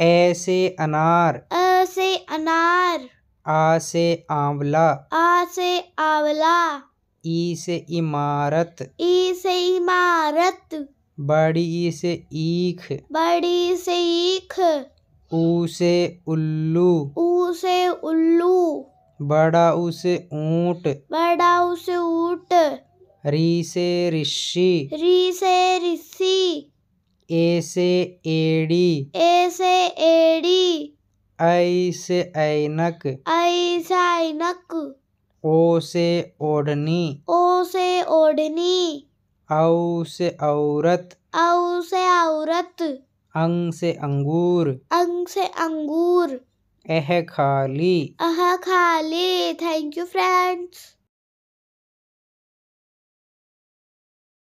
ए से अनार अ से अनार आ से आंवला आ से आंवला ई से इमारत ई से इमारत बड़ी से ईख बड़ी से ईख ऊ से उल्लू ऊ से उल्लू बड़ा ऊ से ऊंट बड़ा ऊ से ऊंट री से ऋषि री से ऋषि ए से एड़ी ए से एड़ी ऐ से ऐनक ऐ से ऐनक ओ से ओढ़नी ओ से ओढ़नी औ से औरत औ से औरत अंग से अंगूर अंग से अंगूर एह खाली अह खाली थैंक यू फ्रेंड्स